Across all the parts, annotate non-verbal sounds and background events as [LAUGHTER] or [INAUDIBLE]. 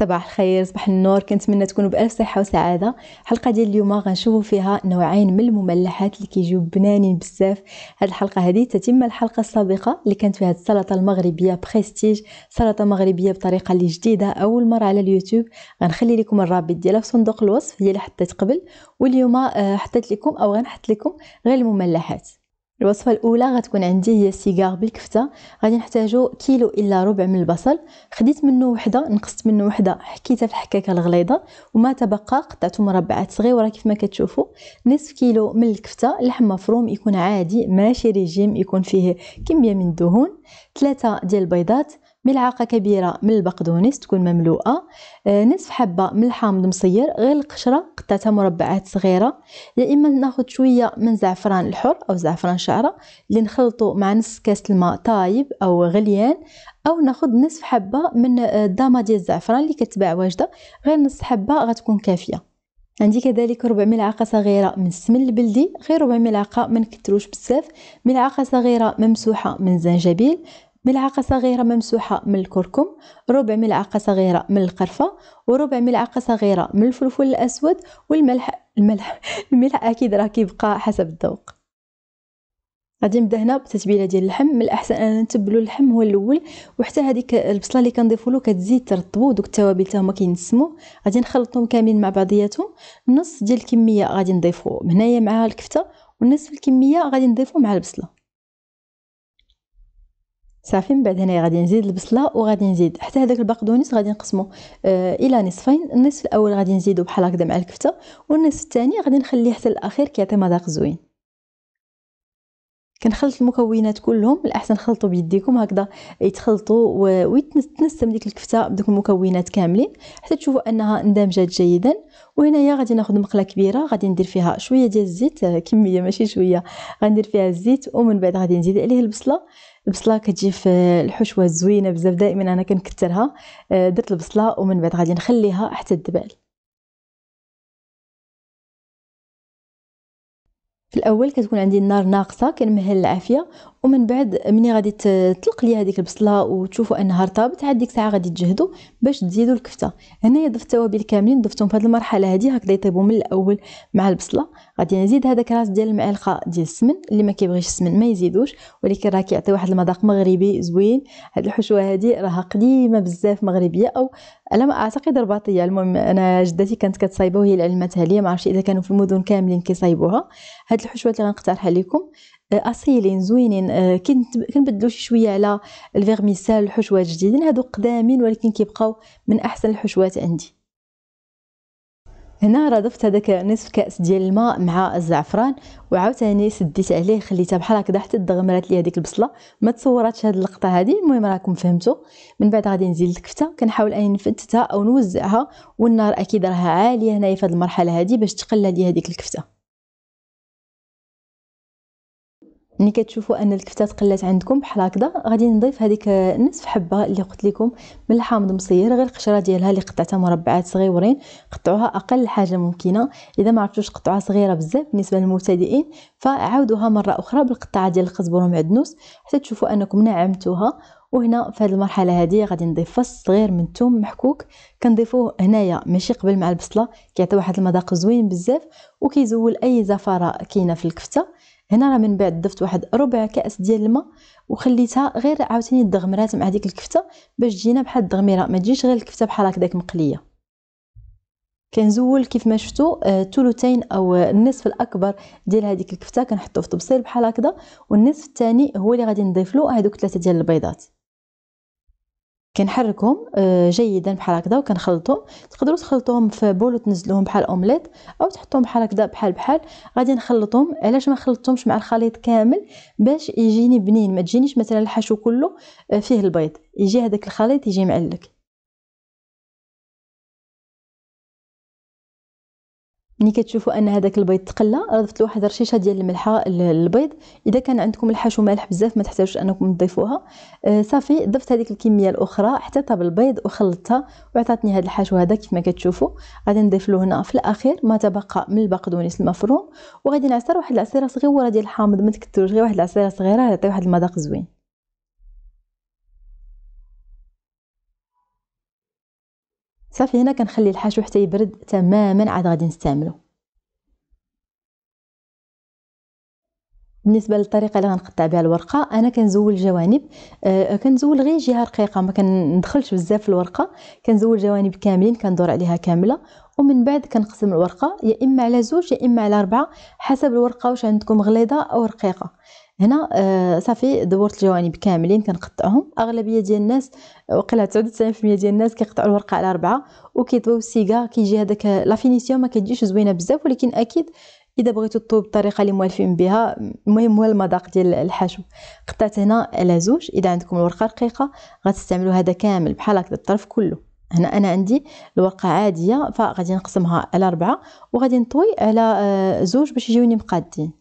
صباح الخير صباح النور كنتمنى تكونوا بالف صحه وسعاده الحلقه ديال اليوم غنشوفوا فيها نوعين من المملحات اللي كيجيو بنانين بزاف هاد الحلقه هذه تتم الحلقه السابقه اللي كانت فيها السلطه المغربيه بريستيج سلطه مغربيه بطريقه اللي جديده اول مره على اليوتيوب غنخلي لكم الرابط ديالها في صندوق الوصف هي اللي حطيت قبل واليوم آه، حطيت لكم او غنحط لكم غير المملحات الوصفه الاولى غتكون عندي هي السيجار بالكفته غادي نحتاجو كيلو الا ربع من البصل خديت منه وحده نقصت منه وحده حكيتها في الحكاكه الغليظه وما تبقى قطعته مربعات صغيره كيف ما كتشوفوا نصف كيلو من الكفته لحم مفروم يكون عادي ماشي ريجيم يكون فيه كميه من الدهون ثلاثة ديال البيضات ملعقه كبيره من البقدونس تكون مملوءه آه، نصف حبه من الحامض مصير غير القشره قطعتها مربعات صغيره يا اما ناخد شويه من زعفران الحر او زعفران شعره اللي نخلطه مع نص كاس الماء طايب او غليان او ناخد نصف حبه من آه، الضامه ديال الزعفران اللي كتباع واجده غير نص حبه غتكون كافيه عندي كذلك ربع ملعقه صغيره من السمن البلدي غير ربع ملعقه ما نكثروش بزاف ملعقه صغيره ممسوحه من الزنجبيل ملعقة صغيرة ممسوحة من الكركم ربع ملعقة صغيرة من القرفة وربع ملعقة صغيرة من الفلفل الأسود والملح الملح [LAUGHS] الملح أكيد راه كيبقى حسب الذوق غادي نبدا هنا بالتتبيله ديال اللحم من الاحسن اننا نتبلو اللحم هو الاول وحتى هذيك البصله اللي كنضيفوا له كتزيد ترطبو دوك التوابل حتى هما كينسمو غادي نخلطهم كاملين مع بعضياتهم نص ديال الكميه غادي نضيفو هنايا مع الكفته ونصف الكميه غادي نضيفو مع البصله صافي من بعد هنايا غادي نزيد البصله وغادي نزيد حتى هذاك البقدونس غادي نقسمه آه الى نصفين النصف الاول غادي نزيدو بحال هكذا مع الكفته والنصف الثاني غادي نخليه حتى الاخير كيعطي مذاق زوين كنخلط المكونات كلهم الاحسن خلطوا بيديكم هكذا يتخلطوا ويتنسم ديك الكفته بدوك المكونات كاملين حتى تشوفوا انها اندمجت جيدا وهنايا غادي ناخذ مقله كبيره غادي ندير فيها شويه ديال الزيت آه، كميه ماشي شويه غندير فيها الزيت ومن بعد غادي نزيد عليه البصله البصله كتجي في الحشوه زوينه بزاف دائما انا كنكثرها آه، درت البصله ومن بعد غادي نخليها حتى الدبال في الاول كتكون عندي النار ناقصه كنمهل العافيه ومن بعد ملي غادي تطلق ليا هذيك البصله وتشوفوا انها رطبت عاد ديك الساعه غادي تجهدوا باش تزيدوا الكفته هنايا ضفت التوابل كاملين ضفتهم في هذه المرحله هذه هكذا يطيبوا من الاول مع البصله غادي نزيد هذاك راس ديال المعلقه ديال السمن اللي ما كيبغيش السمن ما يزيدوش ولكن راه كيعطي واحد المذاق مغربي زوين هاد الحشوه هذه راها قديمه بزاف مغربيه او على ما اعتقد رباطيه المهم انا جدتي كانت كتصايبها وهي اللي علمتها ليا ما عرفتش اذا كانوا في المدن كاملين كيصايبوها هاد الحشوه اللي غنقترحها لكم اصيلين زوينين آه، كنبدلو شي شويه على الفيرميسال الحشوات جديدين هادو قدامين ولكن كيبقاو من احسن الحشوات عندي هنا راه ضفت هذاك نصف كاس ديال الماء مع الزعفران وعاوتاني سديت عليه خليتها بحال هكذا حتى تدغمرات لي هذيك البصله ما تصوراتش هاد اللقطه هذه المهم راكم فهمتوا من بعد غادي نزيد الكفته كنحاول اني نفتتها او نوزعها والنار اكيد راها عاليه هنايا في هاد المرحله هذه باش تقلى لي هذيك الكفته ملي كتشوفوا ان الكفته تقلات عندكم بحال هكذا غادي نضيف هذيك نصف حبه اللي قلت لكم من الحامض مصير غير القشره ديالها اللي قطعتها مربعات صغيورين قطعوها اقل حاجه ممكنه اذا ما عرفتوش قطعوها صغيره بزاف بالنسبه للمبتدئين فعاودوها مره اخرى بالقطعه ديال القزبر ومعدنوس حتى تشوفوا انكم نعمتوها وهنا في هذه المرحله هذه غادي نضيف فص صغير من الثوم محكوك كنضيفوه هنايا ماشي قبل مع البصله كيعطي واحد المذاق زوين بزاف وكيزول اي زفره كاينه في الكفته هنا راه من بعد ضفت واحد ربع كاس ديال الماء وخليتها غير عاوتاني دغمرات مع ديك الكفته باش تجينا بحال الدغميره ما تجيش غير الكفته بحال هكداك مقليه كنزول كيف ما شفتوا آه، ثلثين او النصف الاكبر ديال هذيك الكفته كنحطوه في طبسيل بحال هكذا والنصف الثاني هو اللي غادي نضيف له هذوك ثلاثه ديال البيضات كنحركهم آه، جيدا بحال هكذا وكنخلطهم تقدروا تخلطوهم في بول وتنزلوهم بحال اومليت او تحطوهم بحال هكذا بحال بحال غادي نخلطهم علاش ما خلطتهمش مع الخليط كامل باش يجيني بنين ما تجينيش مثلا الحشو كله آه، فيه البيض يجي هذاك الخليط يجي معلك ملي كتشوفوا ان هذاك البيض تقلى راه ضفت له واحد رشيشه ديال الملحه للبيض اذا كان عندكم الحشو مالح بزاف ما تحتاجوش انكم تضيفوها آه صافي ضفت هذيك الكميه الاخرى حتى طاب البيض وخلطتها وعطاتني هذا الحشو هذا كيف ما كتشوفوا غادي نضيف له هنا في الاخير ما تبقى من البقدونس المفروم وغادي نعصر واحد العصيره صغيره ديال الحامض ما تكثروش غير واحد العصيره صغيره يعطي واحد المذاق زوين صافي هنا كنخلي الحشو حتى يبرد تماما عاد غادي نستعملو بالنسبه للطريقه اللي غنقطع بها الورقه انا كنزول الجوانب آه كنزول غير جهه رقيقه ما كندخلش بزاف في الورقه كنزول الجوانب كاملين كندور عليها كامله ومن بعد كنقسم الورقه يا اما على زوج يا اما على اربعه حسب الورقه واش عندكم غليظه او رقيقه هنا آه، صافي دورت الجوانب كاملين كنقطعهم اغلبيه ديال الناس وقيلا 99% ديال الناس كيقطعوا الورقه على ربعه وكيطويو السيكا كيجي هذاك لا فينيسيون ما كتجيش زوينه بزاف ولكن اكيد اذا بغيتو تطوب بالطريقه اللي موالفين بها المهم هو المذاق ديال الحشو قطعت هنا على زوج اذا عندكم الورقه رقيقه غتستعملوا هذا كامل بحال هكذا الطرف كله هنا انا عندي الورقه عاديه فغادي نقسمها على ربعه وغادي نطوي على آه، زوج باش يجيوني مقادين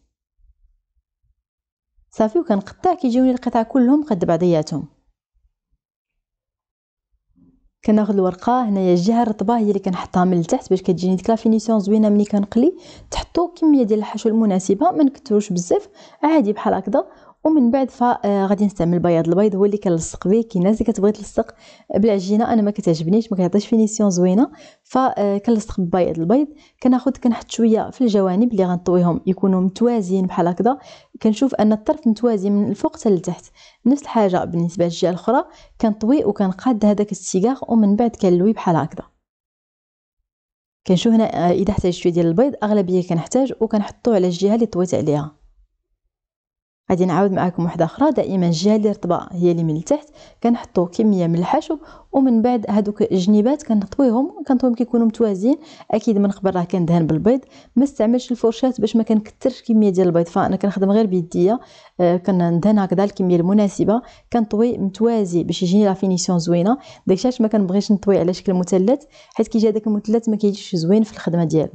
صافي وكنقطع كيجيوني القطع كلهم قد بعضياتهم كناخذ الورقه هنايا الجهه الرطبه هي اللي كنحطها من التحت باش كتجيني ديك لافينيسيون زوينه ملي كنقلي تحطوا كميه ديال الحشو المناسبه ما نكثروش بزاف عادي بحال هكذا ومن بعد فغادي آه، نستعمل بياض البيض هو اللي كنلصق به كاين ناس اللي كتبغي تلصق بالعجينه انا ما كتعجبنيش ما كيعطيش فينيسيون زوينه فكنلصق آه، بالبياض البيض كناخذ كنحط شويه في الجوانب اللي غنطويهم يكونوا متوازيين بحال هكذا كنشوف ان الطرف متوازي من الفوق حتى لتحت نفس الحاجه بالنسبه للجهه الاخرى كنطوي وكنقاد هذاك السيغار ومن بعد كنلوي بحال هكذا كنشوف هنا آه، اذا احتاج شويه ديال البيض اغلبيه كنحتاج وكنحطو على الجهه اللي طويت عليها غادي نعاود معاكم وحده اخرى دائما الجهه اللي رطبه هي اللي من التحت كنحطوا كميه من الحشو ومن بعد هذوك الجنيبات كنطويهم كنطويهم كيكونوا متوازيين اكيد من قبل راه كندهن بالبيض ما استعملش الفرشات باش ما كنكثرش كميه ديال البيض فانا كنخدم غير بيديا آه كندهن هكذا الكميه المناسبه كنطوي متوازي باش يجيني لا فينيسيون زوينه داكشي علاش ما كنبغيش نطوي على شكل مثلث حيت كيجي هذاك المثلث ما كيجيش زوين في الخدمه ديالو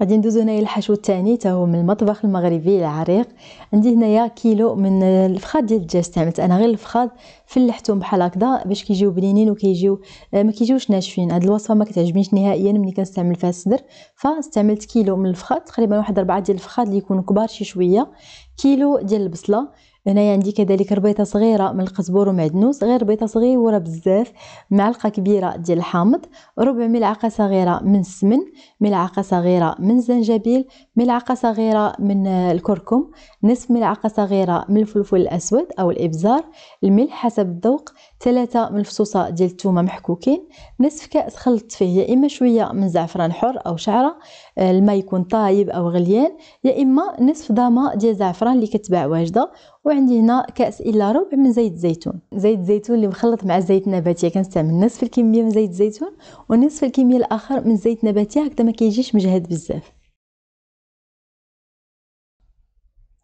غادي ندوزو هنايا الحشو الثاني تا هو من المطبخ المغربي العريق عندي هنايا كيلو من الفخاد ديال الدجاج استعملت انا غير الفخاد فلحتهم بحال هكذا باش كيجيو بنينين وكيجيو آه، ما كيجيوش ناشفين هاد الوصفه ما كتعجبنيش نهائيا ملي كنستعمل فيها الصدر فاستعملت كيلو من الفخاد تقريبا واحد 4 ديال الفخاد اللي يكونوا كبار شي شويه كيلو ديال البصله هنايا عندي كذلك ربيطه صغيره من القزبر ومعدنوس غير ربيطه صغيره بزاف معلقه كبيره ديال الحامض ربع ملعقه صغيره من السمن ملعقه صغيره من الزنجبيل ملعقه صغيره من الكركم نصف ملعقه صغيره من الفلفل الاسود او الابزار الملح حسب الذوق ثلاثة من الفصوصة ديال الثومة محكوكين نصف كأس خلطت فيه يا إما شوية من زعفران حر أو شعرة آه، الماء يكون طايب أو غليان يا إما نصف ضامة ديال زعفران اللي كتباع واجدة وعندي هنا كأس إلا ربع من زيت الزيتون زيت الزيتون اللي مخلط مع الزيت النباتي كنستعمل نصف الكمية من زيت الزيتون ونصف الكمية الآخر من زيت نباتي هكذا ما كيجيش مجهد بزاف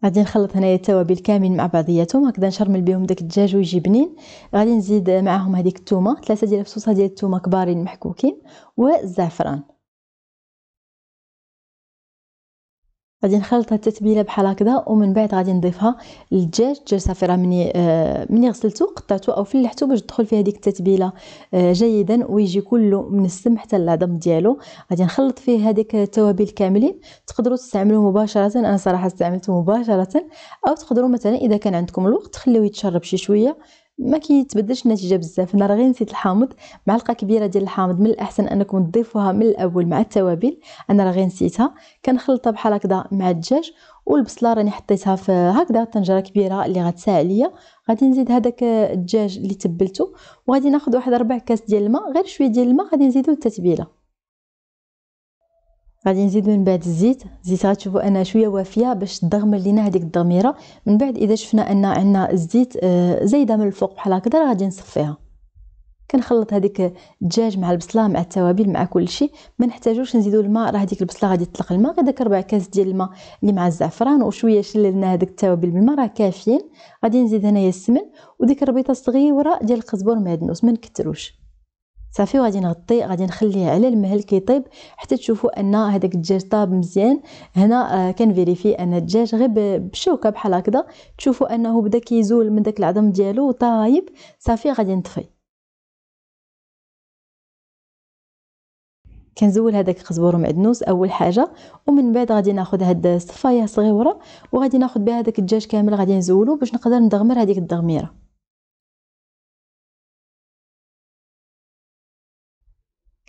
غادي نخلط هنايا التوابل كاملين مع بعضياتهم هكذا نشرمل بهم داك الدجاج ويجي بنين غادي نزيد معاهم هذيك الثومه ثلاثه ديال الفصوصه ديال الثومه كبارين محكوكين والزعفران غادي نخلط التتبيله بحال هكذا ومن بعد غادي نضيفها للدجاج الدجاج صافي راه مني آه مني غسلته قطعته او فلحته باش تدخل فيه هذيك التتبيله آه جيدا ويجي كله السم حتى العظم ديالو غادي نخلط فيه هذيك التوابل كاملين تقدروا تستعملوه مباشره انا صراحه استعملته مباشره او تقدروا مثلا اذا كان عندكم الوقت تخليوه يتشرب شي شويه ما كيتبدلش النتيجه بزاف انا غير نسيت الحامض معلقه كبيره ديال الحامض من الاحسن انكم تضيفوها من الاول مع التوابل انا راه غير نسيتها كنخلطها بحال هكذا مع الدجاج والبصله راني حطيتها في هكذا طنجره كبيره اللي غتساع ليا غادي نزيد هذاك الدجاج اللي تبلته وغادي ناخذ واحد ربع كاس ديال الماء غير شويه ديال الماء غادي نزيدو التتبيله غادي نزيد من بعد الزيت الزيت غتشوفوا انها شويه وافيه باش تضغمر لينا هذيك الضميره من بعد اذا شفنا ان عندنا الزيت آه، زايده من الفوق بحال هكذا غادي نصفيها كنخلط هذيك الدجاج مع البصله مع التوابل مع كل شيء ما نحتاجوش نزيدو الماء راه هذيك البصله غادي تطلق الماء داك ربع كاس ديال الماء اللي مع الزعفران وشويه شللنا هذيك التوابل بالماء راه كافيين غادي نزيد هنايا السمن وديك الربيطه الصغيره ديال القزبر معدنوس ما نكثروش صافي وغادي نغطي غادي نخليه على المهل كيطيب حتى تشوفوا ان هذاك الدجاج طاب مزيان هنا آه كنفيريفي ان الدجاج غير بشوكه بحال هكذا تشوفوا انه بدا كيزول من داك العظم ديالو وطايب صافي غادي نطفي كنزول هذاك قزبور ومعدنوس اول حاجه ومن بعد غادي ناخذ هاد الصفايه صغيره وغادي ناخذ بها هذاك الدجاج كامل غادي نزولو باش نقدر ندغمر هذيك الدغميره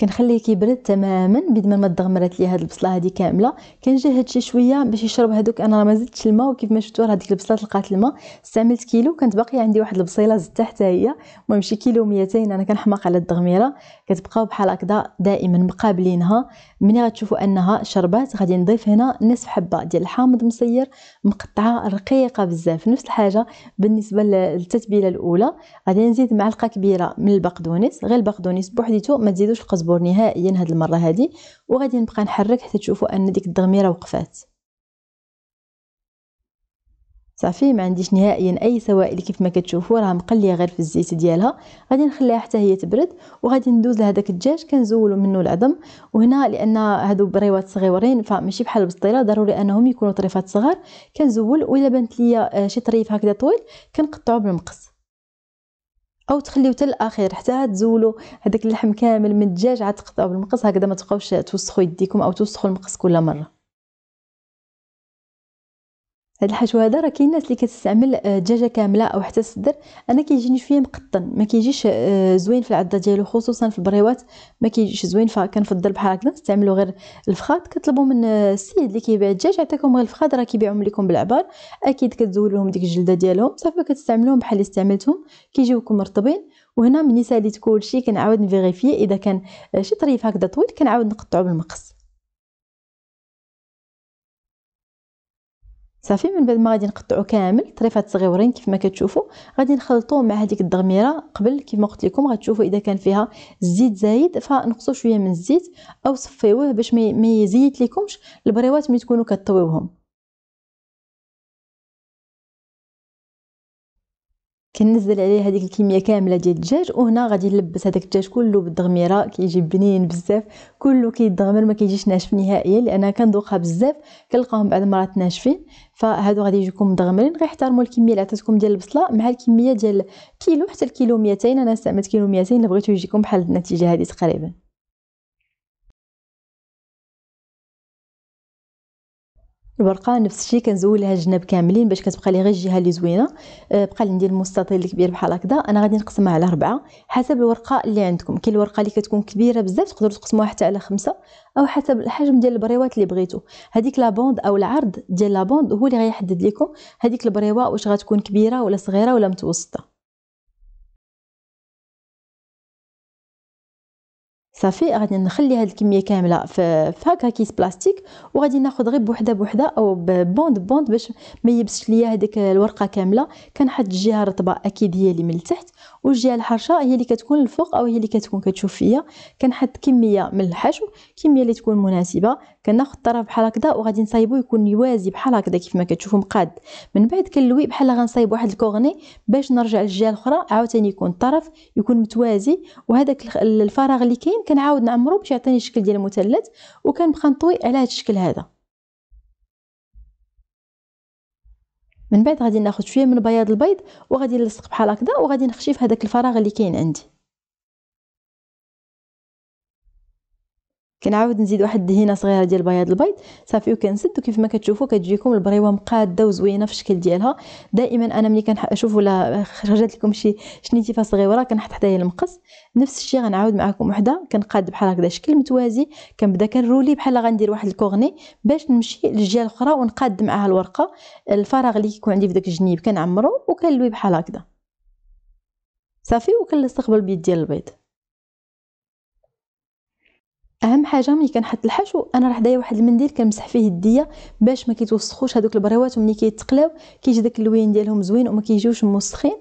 كنخليه كيبرد تماما بيد ما تدغمرات ليا هاد البصله هادي كامله كنجهد شي شويه باش يشرب هادوك انا راه ما زدتش الماء وكيف ما شفتوا راه ديك البصله تلقات الماء استعملت كيلو كانت باقيه عندي واحد البصيله زدت حتى هي المهم شي كيلو 200 انا كنحماق على الدغميره كتبقاو بحال هكذا دائما مقابلينها ملي غتشوفوا انها شربات غادي نضيف هنا نصف حبه ديال الحامض مسير مقطعه رقيقه بزاف نفس الحاجه بالنسبه للتتبيله الاولى غادي نزيد معلقه كبيره من البقدونس غير البقدونس بوحديتو ما تزيدوش القزبر مصبور نهائيا هاد المره هادي وغادي نبقى نحرك حتى تشوفوا ان ديك الدغميره وقفات صافي ما عنديش نهائيا اي سوائل كيف ما كتشوفوا راه مقليه غير في الزيت ديالها غادي نخليها حتى هي تبرد وغادي ندوز لهداك الدجاج كنزولو منه العظم وهنا لان هادو بريوات صغيورين فماشي بحال البسطيله ضروري انهم يكونوا طريفات صغار كنزول ولا بانت ليا آه، شي طريف هكذا طويل كنقطعو بالمقص او تخليو حتى الاخير حتى تزولوا هذاك اللحم كامل من الدجاج عاد تقطعوه بالمقص هكذا ما تبقاوش توسخوا يديكم او توسخوا المقص كل مره هاد الحشو هذا راه كاين الناس اللي كتستعمل الدجاجه آه، كامله او حتى الصدر انا كيجيني شويه مقطن ما كيجيش آه، زوين في العده ديالو خصوصا في البريوات ما كيجيش زوين فكنفضل بحال هكذا نستعملو غير الفخاد كطلبوا من آه، السيد اللي كيبيع الدجاج عطاكم غير الفخاد راه كيبيعهم لكم بالعبار اكيد كتزول لهم ديك الجلده ديالهم صافي كتستعملوهم بحال اللي استعملتهم كيجيوكم مرطبين وهنا ملي ساليت كلشي كنعاود نفيغيفي اذا كان شي طريف هكذا طويل كنعاود نقطعو بالمقص صافي من بعد ما غادي نقطعو كامل طريفات صغيورين كيف ما كتشوفوا غادي نخلطوه مع هذيك الدغميره قبل ما قلت لكم غتشوفوا اذا كان فيها الزيت زايد فنقصوا شويه من الزيت او صفيوه باش ما يزيد لكمش البريوات ملي تكونوا كطويوهم كنزل عليه هذيك الكميه كامله ديال الدجاج وهنا غادي نلبس هذاك الدجاج كله بالدغميره كيجي بنين بزاف كله كيدغمر ما كيجيش ناشف نهائيا لان كندوقها بزاف كنلقاهم بعد المرات ناشفين فهادو غادي يجيكم مدغمرين غير احترموا الكميه اللي عطيتكم ديال البصله مع الكميه ديال كيلو حتى الكيلو 200 انا استعملت كيلو 200 اللي بغيتو يجيكم بحال النتيجه هذه تقريبا الورقه نفس الشيء كنزول الجناب كاملين باش كتبقى لي غير الجهه اللي زوينه آه، بقى لي ندير المستطيل الكبير بحال هكذا انا غادي نقسمها على ربعه حسب الورقه اللي عندكم كاين الورقه اللي كتكون كبيره بزاف تقدروا تقسموها حتى على خمسة او حسب الحجم ديال البريوات اللي بغيتو هذيك لا بوند او العرض ديال لا بوند هو اللي غيحدد لكم هذيك البريوه واش غتكون كبيره ولا صغيره ولا متوسطه صافي غادي نخلي هاد الكميه كامله في هكا كيس بلاستيك وغادي ناخذ غير بوحده بوحده او بوند بوند باش ما يبسش ليا هذيك الورقه كامله كنحط الجهه الرطبه اكيد هي اللي من التحت والجهه الحرشه هي اللي كتكون الفوق او هي اللي كتكون كتشوف فيا كنحط كميه من الحشو كميه اللي تكون مناسبه كناخذ الطرف بحال هكذا وغادي نصايبو يكون يوازي بحال هكذا كيف ما كتشوفوا مقاد من بعد كنلوي بحال غنصايب واحد الكوغني باش نرجع للجهه الاخرى عاوتاني يكون الطرف يكون متوازي وهذاك الفراغ اللي كاين كنعاود نعمرو باش يعطيني الشكل ديال المثلث وكنبقى نطوي على هذا الشكل هذا من بعد غادي ناخذ شويه من بياض البيض وغادي نلصق بحال هكذا وغادي نخشي في هذاك الفراغ اللي كاين عندي كنعاود نزيد واحد دهينه صغيره ديال بياض البيض صافي وكنسد وكيف ما كتشوفوا كتجيكم البريوه مقاده وزوينه في الشكل ديالها دائما انا ملي كنشوف ولا خرجت لكم شي شنيتيفه صغيره كنحط حدايا المقص نفس الشيء غنعاود معكم وحده كنقاد بحال هكذا شكل متوازي كنبدا كنرولي بحال غندير واحد الكورني باش نمشي للجهه الاخرى ونقاد معاها الورقه الفراغ اللي كيكون عندي في داك الجنيب كنعمرو وكنلوي بحال هكذا صافي وكنلصق بالبيض ديال البيض اهم حاجه ملي كنحط الحشو انا راه حدايا واحد المنديل كنمسح فيه يديا باش ما كيتوسخوش هذوك البريوات وملي كيتقلاو كيجي داك اللوين ديالهم زوين وما كيجيوش موسخين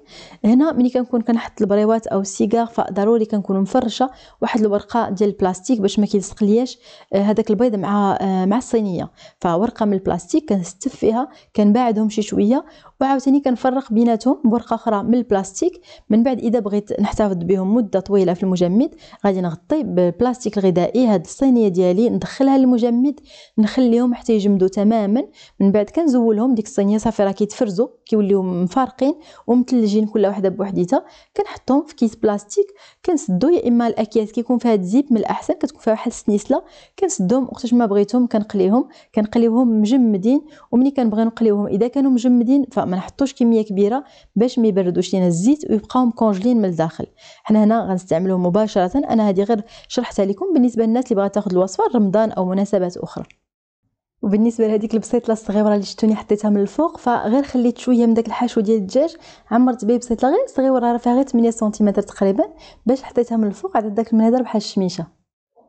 هنا ملي كنكون كنحط البريوات او السيجار فضروري كنكون مفرشه واحد الورقه ديال البلاستيك باش ما كيلصق لياش آه، هذاك البيض مع آه، مع الصينيه فورقه من البلاستيك كنستف فيها كنبعدهم شي شويه وعاوتاني كنفرق بيناتهم بورقه اخرى من البلاستيك من بعد اذا بغيت نحتفظ بهم مده طويله في المجمد غادي نغطي بالبلاستيك الغذائي هاد الصينيه ديالي ندخلها للمجمد نخليهم حتى يجمدوا تماما من بعد كنزولهم ديك الصينيه صافي راه كيتفرزوا كيوليو مفارقين ومثلجين كل واحده بوحديتها كنحطهم في كيس بلاستيك كنسدو يا اما الاكياس كيكون فيها الزيب من الاحسن كتكون فيها واحد السنيسله كنسدهم وقتاش ما بغيتهم كنقليهم كنقليوهم مجمدين وملي كنبغي نقليوهم اذا كانوا مجمدين فما نحطوش كميه كبيره باش ما يبردوش لينا الزيت ويبقاو مكونجلين من الداخل حنا هنا غنستعملوه مباشره انا هذه غير شرحتها لكم بالنسبه لنا الناس اللي بغات تاخذ الوصفه رمضان او مناسبات اخرى وبالنسبه لهذيك البسيطله الصغيره اللي شفتوني حطيتها من الفوق فغير خليت شويه من داك الحشو ديال الدجاج عمرت به بسيطله غير صغيره راه فيها غير 8 سنتيمتر تقريبا باش حطيتها من الفوق على داك المنظر بحال الشميشه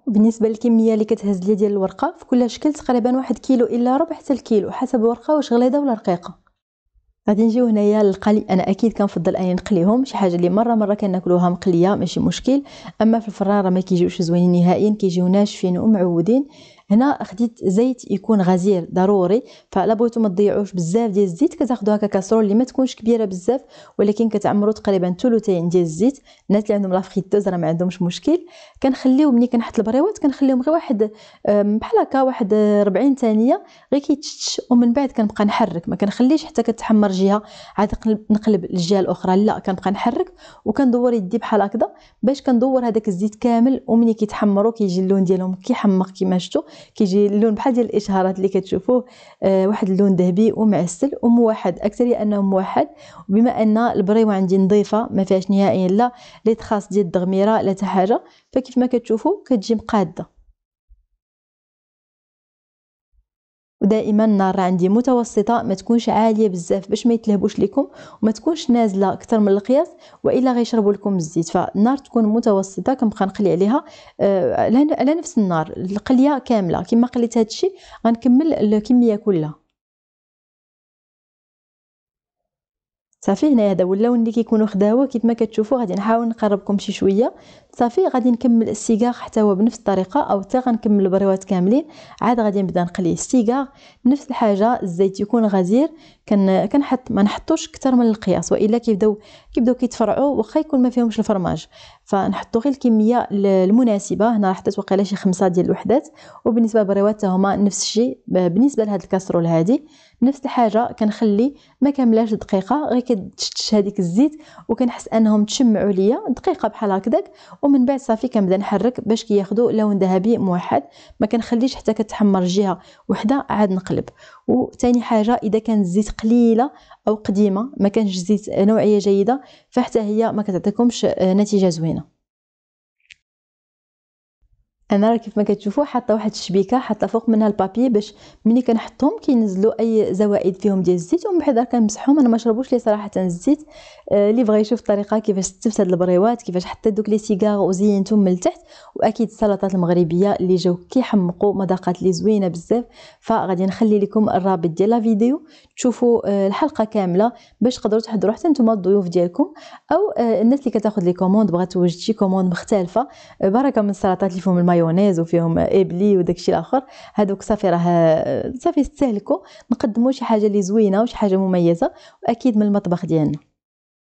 بالنسبه للكميه اللي كتهز ليا ديال الورقه في كل شكل تقريبا واحد كيلو الا ربع حتى الكيلو حسب الورقه واش غليظه ولا رقيقه غادي نجيو هنايا للقلي انا اكيد كنفضل اني نقليهم شي حاجه اللي مره مره كناكلوها مقليه ماشي مشكل اما في الفران راه ما كيجيوش زوينين نهائيا كيجيو ناشفين ومعودين هنا خديت زيت يكون غزير ضروري فلا بغيتو ما تضيعوش بزاف ديال الزيت كتاخذوا هكا كاسرول اللي ما تكونش كبيره بزاف ولكن كتعمروا تقريبا ثلثين ديال الزيت الناس اللي عندهم لافريتوز راه ما عندهمش مشكل كنخليو ملي كنحط البريوات كنخليهم غير واحد بحال هكا واحد 40 ثانيه غير كيتشتش ومن بعد كنبقى نحرك ما كنخليش حتى كتحمر جهه عاد نقلب الجهه الاخرى لا كنبقى نحرك وكندور يدي بحال هكذا باش كندور هذاك الزيت كامل ومني كيتحمروا كيجي اللون ديالهم كيحمق كما شفتوا كيجي اللون بحال ديال الاشهارات اللي كتشوفوه آه واحد اللون ذهبي ومعسل وموحد اكثر انه موحد بما ان البريوه عندي نظيفه ما فيهاش نهائيا لا لي تخاص ديال الدغميره لا حتى حاجه فكيف ما كتشوفوا كتجي مقاده ودائما النار عندي متوسطه ما تكونش عاليه بزاف باش ما يتلهبوش لكم وما تكونش نازله اكثر من القياس والا غيشربوا لكم الزيت فالنار تكون متوسطه كنبقى نقلي عليها آه، على نفس النار القليه كامله كما قليت هذا الشيء غنكمل الكميه كلها صافي هنا هذا ولاو اللي كيكونوا خداوه كيف ما كتشوفوا غادي نحاول نقربكم شي شويه صافي غادي نكمل السيغار حتى هو بنفس الطريقه او حتى غنكمل البريوات كاملين عاد غادي نبدا نقلي السيغار نفس الحاجه الزيت يكون غزير كنحط ما نحطوش اكثر من القياس والا كيبداو كيبداو كيتفرعوا واخا يكون ما فيهمش الفرماج فنحطوا غير الكميه المناسبه هنا راه حطيت لها شي خمسة ديال الوحدات وبالنسبه للبريوات هما نفس الشيء بالنسبه لهاد الكاسرول هادي نفس الحاجه كنخلي ما كاملاش دقيقه غير كتشتش هذيك الزيت وكنحس انهم تشمعوا ليا دقيقه بحال هكذاك ومن بعد صافي كنبدا نحرك باش كياخذوا كي لون ذهبي موحد ما كنخليش حتى كتحمر جهه وحده عاد نقلب وثاني حاجه اذا كانت الزيت قليله او قديمه ما كانش زيت نوعيه جيده فحتى هي ما كتعطيكمش آه، نتيجه زوينه انا راه كيف ما كتشوفوا حاطه واحد الشبيكه حاطه فوق منها البابي باش ملي كنحطهم كينزلوا اي زوائد فيهم ديال الزيت ومن بعد كنمسحهم انا ما شربوش لي صراحه الزيت اللي آه، بغى يشوف الطريقه كيفاش ستفت هاد البريوات كيفاش حطيت دوك لي سيغار وزينتهم من التحت واكيد السلطات المغربيه اللي جاو كيحمقوا مذاقات اللي زوينه بزاف فغادي نخلي لكم الرابط ديال لا فيديو تشوفوا آه، الحلقه كامله باش تقدروا تحضروا حتى نتوما الضيوف ديالكم او آه، الناس اللي كتاخذ لي كوموند بغات توجد شي كوموند مختلفه بركه من السلطات اللي فيهم الماء مايونيز وفيهم ابلي وداكشي الاخر هذوك صافي راه صافي استهلكوا نقدموا شي حاجه اللي زوينه وشي حاجه مميزه واكيد من المطبخ ديالنا